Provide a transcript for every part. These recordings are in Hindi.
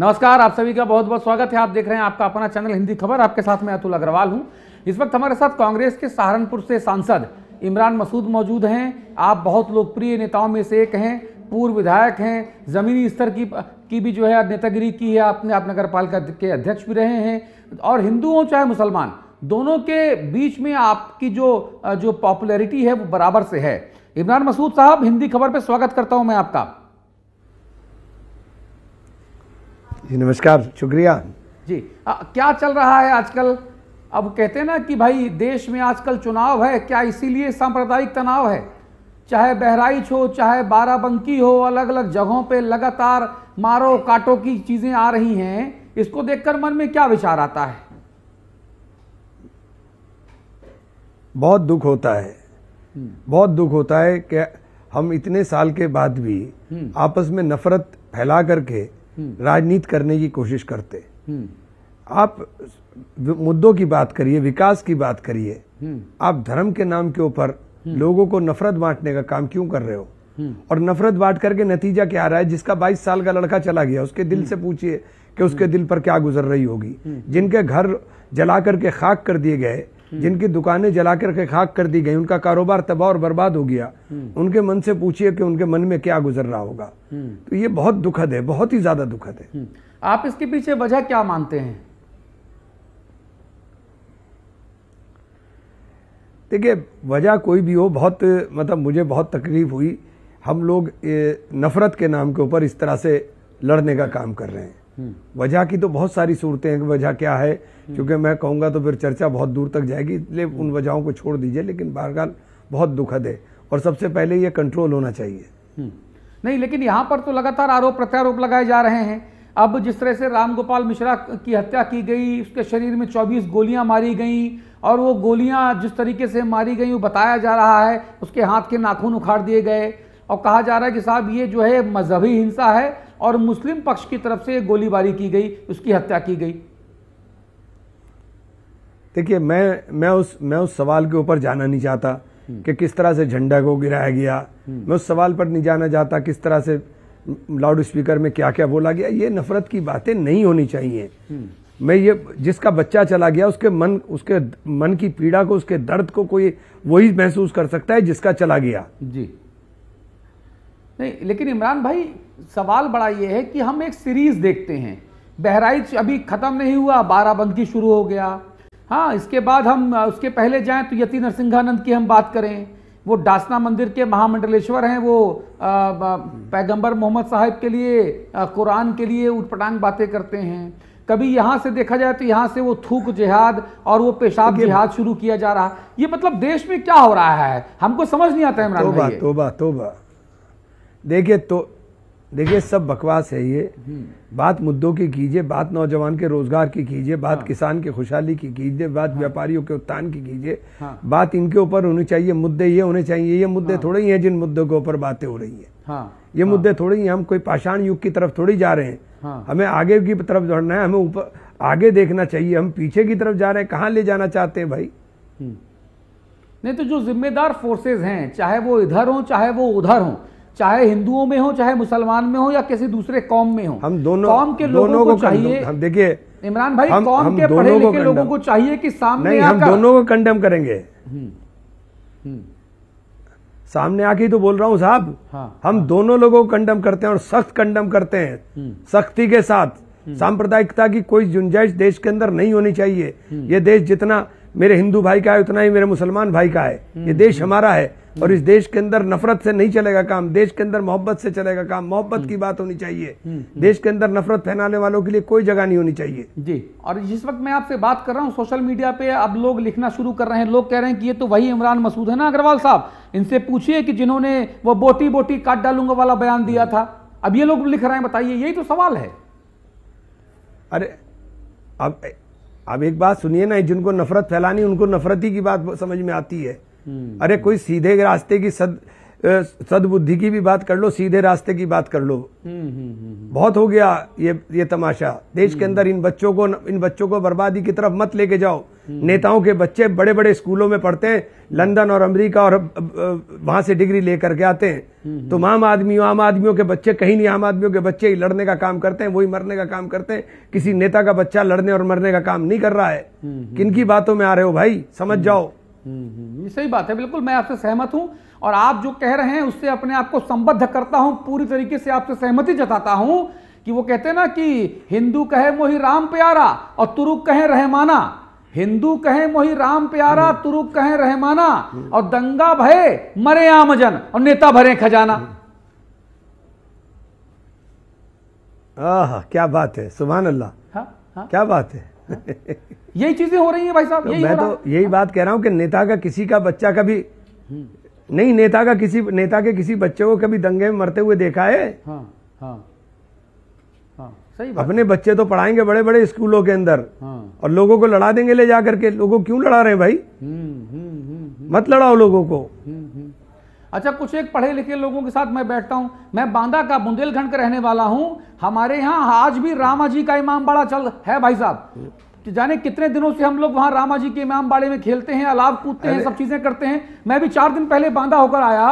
नमस्कार आप सभी का बहुत बहुत स्वागत है आप देख रहे हैं आपका अपना चैनल हिंदी खबर आपके साथ मैं अतुल अग्रवाल हूं इस वक्त हमारे साथ कांग्रेस के सहारनपुर से सांसद इमरान मसूद मौजूद हैं आप बहुत लोकप्रिय नेताओं में से एक हैं पूर्व विधायक हैं ज़मीनी स्तर की की भी जो है नेतागिरी की है आपने आप नगर पालिका के अध्यक्ष भी रहे हैं और हिंदू हों चाहे मुसलमान दोनों के बीच में आपकी जो जो पॉपुलैरिटी है वो बराबर से है इमरान मसूद साहब हिंदी खबर पर स्वागत करता हूँ मैं आपका जी नमस्कार शुक्रिया जी आ, क्या चल रहा है आजकल अब कहते हैं ना कि भाई देश में आजकल चुनाव है क्या इसीलिए सांप्रदायिक तनाव है चाहे बहराइच हो चाहे बाराबंकी हो अलग अलग जगहों पे लगातार मारो काटो की चीज़ें आ रही हैं इसको देखकर मन में क्या विचार आता है बहुत दुख होता है हम्म। बहुत दुख होता है कि हम इतने साल के बाद भी हम्म। आपस में नफरत फैला करके हम्म। राजनीति करने की कोशिश करते हम्म। आप मुद्दों की बात करिए विकास की बात करिए हम्म। आप धर्म के नाम के ऊपर लोगों को नफरत बांटने का काम क्यों कर रहे हो और नफरत बांट करके नतीजा क्या आ रहा है जिसका 22 साल का लड़का चला गया उसके दिल से पूछिए कि उसके दिल पर क्या गुजर रही होगी जिनके घर जला करके खाक कर दिए गए हम्म। जिनकी दुकानें जला करके खाक कर दी गई उनका कारोबार तबाह और बर्बाद हो गया हम्म। उनके मन से पूछिए कि उनके मन में क्या गुजर रहा होगा हम्म। तो ये बहुत दुखद है बहुत ही ज्यादा दुखद है आप इसके पीछे वजह क्या मानते हैं देखिए वजह कोई भी हो बहुत मतलब मुझे बहुत तकलीफ हुई हम लोग नफरत के नाम के ऊपर इस तरह से लड़ने का काम कर रहे हैं वजह की तो बहुत सारी सूरतें हैं कि वजह क्या है क्योंकि मैं कहूंगा तो फिर चर्चा बहुत दूर तक जाएगी इसलिए उन वजहों को छोड़ दीजिए लेकिन बार बहुत दुखद है और सबसे पहले ये कंट्रोल होना चाहिए हम्म। नहीं लेकिन यहाँ पर तो लगातार आरोप प्रत्यारोप लगाए जा रहे हैं अब जिस तरह से रामगोपाल मिश्रा की हत्या की गई उसके शरीर में 24 गोलियां मारी गईं और वो गोलियां जिस तरीके से मारी गई वो बताया जा रहा है उसके हाथ के नाखून उखाड़ दिए गए और कहा जा रहा है कि साहब ये जो है मजहबी हिंसा है और मुस्लिम पक्ष की तरफ से गोलीबारी की गई उसकी हत्या की गई देखिए मैं मैं उस मैं उस सवाल के ऊपर जाना नहीं चाहता हम्म। कि किस तरह से झंडा को गिराया गया हम्म। मैं उस सवाल पर नहीं जाना चाहता किस तरह से लाउड स्पीकर में क्या क्या बोला गया ये नफरत की बातें नहीं होनी चाहिए हम्म। मैं ये जिसका बच्चा चला गया उसके मन उसके मन की पीड़ा को उसके दर्द को कोई वही महसूस कर सकता है जिसका चला गया जी नहीं लेकिन इमरान भाई सवाल बड़ा ये है कि हम एक सीरीज़ देखते हैं बहराइच अभी ख़त्म नहीं हुआ बाराबंकी शुरू हो गया हाँ इसके बाद हम उसके पहले जाएं तो यति नरसिंहानंद की हम बात करें वो डासना मंदिर के महामंडलेश्वर हैं वो पैगंबर मोहम्मद साहब के लिए कुरान के लिए उठपटांग बातें करते हैं कभी यहाँ से देखा जाए तो यहाँ से वो थूक जिहाद और वो पेशाब जिहाद शुरू किया जा रहा ये मतलब देश में क्या हो रहा है हमको समझ नहीं आता है इमरान तोबा, तोबा, तोबा। देखिए तो देखिए सब बकवास है ये हम्म। बात मुद्दों की कीजिए बात नौजवान के रोजगार की कीजिए बात हाँ। किसान की खुशहाली की कीजिए बात हाँ। व्यापारियों के उत्थान की कीजिए हाँ। बात इनके ऊपर होनी चाहिए मुद्दे ये होने चाहिए ये मुद्दे हाँ। थोड़े ही हैं जिन मुद्दों के ऊपर बातें हो रही है हाँ। ये हाँ। मुद्दे थोड़े ही हम कोई पाषाण युग की तरफ थोड़ी जा रहे हैं हाँ। हमें आगे की तरफ दौड़ना है हमें ऊपर आगे देखना चाहिए हम पीछे की तरफ जा रहे हैं कहाँ ले जाना चाहते हैं भाई हम्म। नहीं तो जो जिम्मेदार फोर्सेज हैं चाहे वो इधर हों चाहे वो उधर हों चाहे हिंदुओं में हो चाहे मुसलमान में हो या किसी दूसरे कौम में हो हम दोनों कौम के दोनों लोगों को, को चाहिए हम देखिए इमरान भाई हम, कौम हम के पढ़े लिखे लोगों को चाहिए कि सामने नहीं, हम दोनों को कंडम करेंगे हम्म, हम्म। सामने आके तो बोल रहा हूँ साहब हाँ, हम हाँ, दोनों लोगों को कंडम करते हैं और सख्त कंडम करते हैं हम्म। सख्ती के साथ सांप्रदायिकता की कोई गुंजाइश देश के अंदर नहीं होनी चाहिए ये देश जितना मेरे हिंदू भाई का है उतना ही मेरे मुसलमान भाई का है हम्म, ये देश हम्म। हमारा है और हम्म। इस देश के अंदर नफरत से नहीं चलेगा काम देश के अंदर मोहब्बत से चलेगा काम मोहब्बत की बात होनी चाहिए देश के अंदर नफरत फैलाने वालों के लिए कोई जगह नहीं होनी चाहिए जी और जिस वक्त मैं आपसे बात कर रहा हूँ सोशल मीडिया पे अब लोग लिखना शुरू कर रहे हैं लोग कह रहे हैं कि ये तो वही इमरान मसूद है ना अग्रवाल साहब इनसे पूछिए कि जिन्होंने वो बोटी बोटी काट डालूंगा वाला बयान दिया था अब ये लोग लिख रहे हैं बताइए यही तो सवाल है अरे अब अब एक बात सुनिए ना जिनको नफरत फैलानी उनको नफरत ही की बात समझ में आती है हम्म। अरे कोई सीधे रास्ते की सद सदबुद्धि की भी बात कर लो सीधे रास्ते की बात कर लो हम्म, हम्म, बहुत हो गया ये ये तमाशा देश के अंदर इन बच्चों को इन बच्चों को बर्बादी की तरफ मत लेके जाओ हम्म। नेताओं के बच्चे बड़े बड़े स्कूलों में पढ़ते हैं लंदन और अमेरिका और वहां से डिग्री लेकर के आते हैं हम्म, हम्म। तो आम आदमियों आम आदमियों के बच्चे कहीं नहीं आम आदमियों के बच्चे ही लड़ने का काम करते हैं वही मरने का काम करते हैं किसी नेता का बच्चा लड़ने और मरने का काम नहीं कर रहा है किन की बातों में आ रहे हो भाई समझ जाओ ये सही बात है बिल्कुल मैं आपसे सहमत हूँ और आप जो कह रहे हैं उससे अपने आप को संबद्ध करता हूँ पूरी तरीके से आपसे सहमति जताता हूँ कि वो कहते हैं ना कि हिंदू कहे मोही राम प्यारा और तुरुक कहे रहमाना हिंदू कहें मोही राम प्यारा हम्म। तुरुक कहें रहमाना हम्म। और दंगा भय मरे आमजन और नेता भरे खजाना हम्म। आह क्या बात है सुबह अल्लाह हाँ, हाँ। क्या बात है हाँ। यही चीजें हो रही हैं भाई साहब तो मैं तो यही बात कह रहा हूं कि नेता का किसी का बच्चा कभी नहीं नेता का किसी नेता के किसी बच्चे को कभी दंगे में मरते हुए देखा है हाँ, हाँ। हाँ, सही बात अपने बच्चे तो पढ़ाएंगे बड़े बड़े स्कूलों के अंदर हाँ। और लोगों को लड़ा देंगे ले जाकर के लोगों क्यों लड़ा रहे हैं भाई हम्म, हम्म, हम्म, मत लड़ाओ लोगों को अच्छा कुछ एक पढ़े लिखे लोगों के साथ मैं बैठता हूँ मैं बांदा का बुंदेलखंड का रहने वाला हूँ हमारे यहाँ आज भी रामा जी का इमाम बाड़ा चल है भाई साहब तो जाने कितने दिनों से हम लोग वहाँ रामा जी के इमाम बाड़े में खेलते हैं अलाव कूदते हैं सब चीजें करते हैं मैं भी चार दिन पहले बांदा होकर आया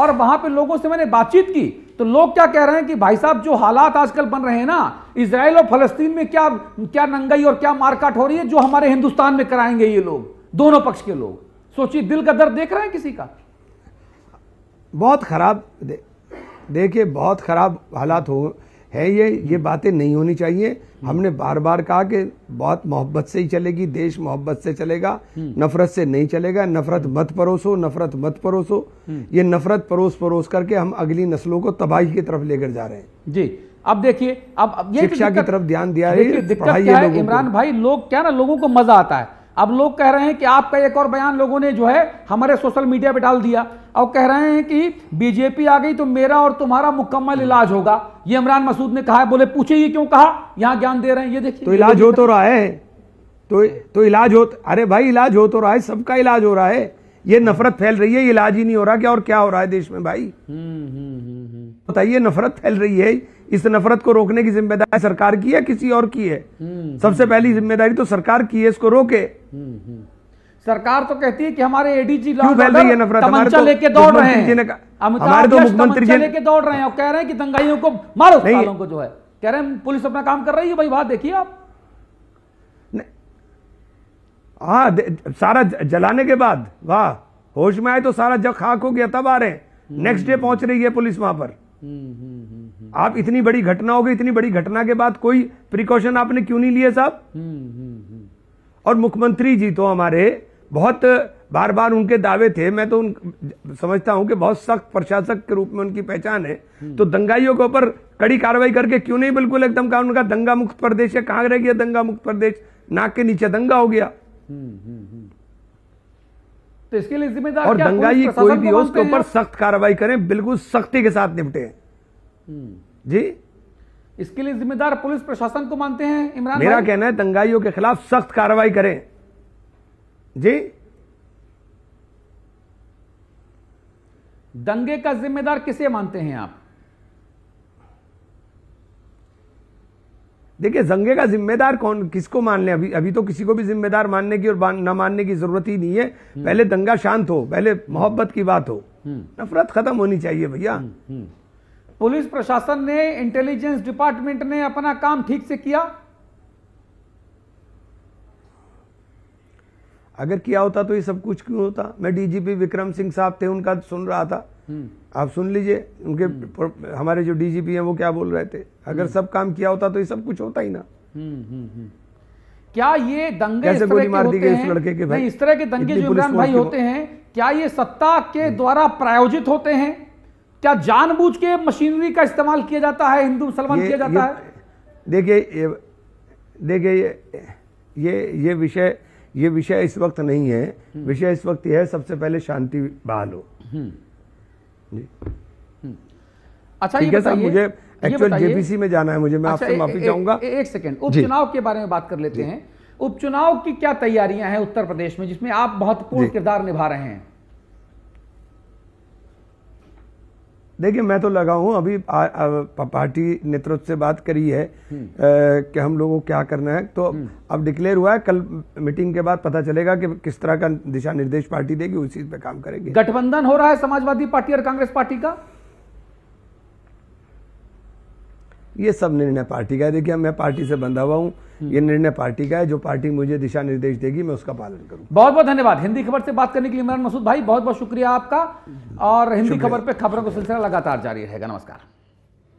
और वहां पे लोगों से मैंने बातचीत की तो लोग क्या कह रहे हैं कि भाई साहब जो हालात आजकल बन रहे हैं ना इसराइल और फलस्तीन में क्या क्या नंगाई और क्या मारकाट हो रही है जो हमारे हिंदुस्तान में कराएंगे ये लोग दोनों पक्ष के लोग सोचिए दिल का दर्द देख रहे हैं किसी का बहुत खराब दे, देखिए बहुत खराब हालात हो है ये ये बातें नहीं होनी चाहिए हमने बार बार कहा कि बहुत मोहब्बत से ही चलेगी देश मोहब्बत से चलेगा नफरत से नहीं चलेगा नफरत मत परोसो नफरत मत परोसो ये नफरत परोस परोस करके हम अगली नस्लों को तबाही की तरफ लेकर जा रहे हैं जी अब देखिए अब ये तो शिक्षा की तरफ ध्यान दिया है इमरान भाई लोग क्या ना लोगों को मजा आता है अब लोग कह रहे हैं कि आपका एक और बयान लोगों ने जो है हमारे सोशल मीडिया पे डाल दिया और कह रहे हैं कि बीजेपी आ गई तो मेरा और तुम्हारा मुकम्मल इलाज होगा ये इमरान मसूद ने कहा है बोले पूछे ये क्यों कहा यहां ज्ञान दे रहे हैं ये देखिए तो इलाज हो तो रहा है तो तो इलाज हो अरे भाई इलाज हो तो रहा है सबका इलाज हो रहा है ये नफरत फैल रही है इलाज ही नहीं हो रहा क्या और क्या हो रहा है देश में भाई हम्म, हम्म, हम्म, बताइए नफरत फैल रही है इस नफरत को रोकने की जिम्मेदारी सरकार की है किसी और की है सबसे पहली जिम्मेदारी तो सरकार की है इसको रोके सरकार तो कहती है कि हमारे एडीजी नफरत तो लेके दौड़ रहे हैं हमारे तो मुख्यमंत्री जी लेके दौड़ रहे हैं और कह रहे हैं कि दंगाइयों को मारो को जो है कह रहे हैं पुलिस अपना काम कर रही है भाई बात देखिए आप हाँ सारा जलाने के बाद वाह होश में आए तो सारा जब खाक हो गया तब आ रहे हैं नेक्स्ट हम्म, हम्म, डे पहुंच रही है पुलिस वहां पर हम्म, आप इतनी बड़ी घटना हो गई इतनी बड़ी घटना के बाद कोई प्रिकॉशन आपने क्यों नहीं लिए साहब और मुख्यमंत्री जी तो हमारे बहुत बार बार उनके दावे थे मैं तो उन समझता हूं कि बहुत सख्त प्रशासक के रूप में उनकी पहचान है तो दंगाइयों के ऊपर कड़ी कार्रवाई करके क्यों नहीं बिल्कुल एकदम कहा उनका दंगा मुक्त प्रदेश है कहां रह गया दंगा मुक्त प्रदेश नाक के नीचे दंगा हो गया हम्म, हम्म, हम्म। तो इसके लिए जिम्मेदार और दंगाई कोई भी हो उसके ऊपर सख्त कार्रवाई करें बिल्कुल सख्ती के साथ निपटे जी इसके लिए जिम्मेदार पुलिस प्रशासन को मानते हैं इमरान मेरा कहना है दंगाइयों के खिलाफ सख्त कार्रवाई करें जी दंगे का जिम्मेदार किसे मानते हैं आप देखिए जंगे का जिम्मेदार कौन किसको मान ले अभी अभी तो किसी को भी जिम्मेदार मानने की और न मानने की जरूरत ही नहीं है हम्म। पहले दंगा शांत हो पहले मोहब्बत की बात हो हम्म। नफरत खत्म होनी चाहिए भैया हम्म, पुलिस प्रशासन ने इंटेलिजेंस डिपार्टमेंट ने अपना काम ठीक से किया अगर किया होता तो ये सब कुछ क्यों होता मैं डीजीपी विक्रम सिंह साहब थे उनका तो सुन रहा था हम्म। आप सुन लीजिए उनके हम्म। हमारे जो डीजीपी हैं वो क्या बोल रहे थे अगर हम्म। सब काम किया होता तो ये सब कुछ होता ही ना क्या ये दंगे इस मार दी गई इस लड़के के भाई इस तरह के दंगे जो इमरान भाई होते हैं क्या ये सत्ता के द्वारा प्रायोजित होते हैं क्या जानबूझ के मशीनरी का इस्तेमाल किया जाता है हिंदू मुसलमान किया जाता है देखिए देखिए ये ये विषय ये विषय इस वक्त नहीं है हम्म। विषय इस वक्त यह है सबसे पहले शांति बहाल हो हम्म। जी हम्म। अच्छा ये बताइए मुझे एक्चुअल जेपीसी में जाना है मुझे मैं अच्छा, आपसे माफी चाहूंगा एक सेकेंड उपचुनाव के बारे में बात कर लेते हैं उपचुनाव की क्या तैयारियां हैं उत्तर प्रदेश में जिसमें आप बहुत महत्वपूर्ण किरदार निभा रहे हैं देखिए मैं तो लगा हूँ अभी आ, आ, पार्टी नेतृत्व से बात करी है आ, हम्म। कि हम लोगों को क्या करना है तो हम्म। अब डिक्लेयर हुआ है कल मीटिंग के बाद पता चलेगा कि किस तरह का दिशा निर्देश पार्टी देगी उसी पे काम करेगी गठबंधन हो रहा है समाजवादी पार्टी और कांग्रेस पार्टी का ये सब निर्णय पार्टी का है देखिए मैं पार्टी से बंधा हुआ हूँ हम्म। ये निर्णय पार्टी का है जो पार्टी मुझे दिशा निर्देश देगी मैं उसका पालन करूँ बहुत बहुत धन्यवाद हिंदी खबर से बात करने के लिए इमरान मसूद भाई बहुत बहुत शुक्रिया आपका और हिंदी खबर पर खबरों का सिलसिला लगातार जारी रहेगा नमस्कार